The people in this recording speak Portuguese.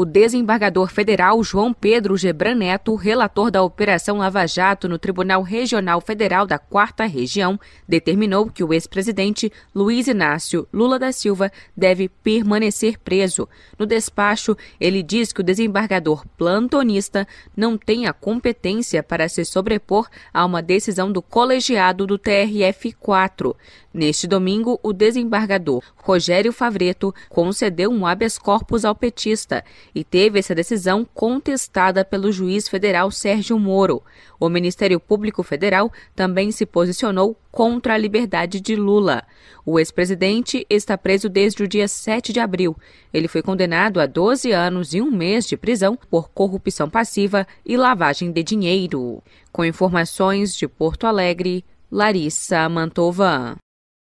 o desembargador federal João Pedro Gebran Neto, relator da Operação Lava Jato no Tribunal Regional Federal da Quarta Região, determinou que o ex-presidente Luiz Inácio Lula da Silva deve permanecer preso. No despacho, ele diz que o desembargador plantonista não tem a competência para se sobrepor a uma decisão do colegiado do TRF-4. Neste domingo, o desembargador Rogério Favreto concedeu um habeas corpus ao petista e teve essa decisão contestada pelo juiz federal Sérgio Moro. O Ministério Público Federal também se posicionou contra a liberdade de Lula. O ex-presidente está preso desde o dia 7 de abril. Ele foi condenado a 12 anos e um mês de prisão por corrupção passiva e lavagem de dinheiro. Com informações de Porto Alegre, Larissa Mantovan.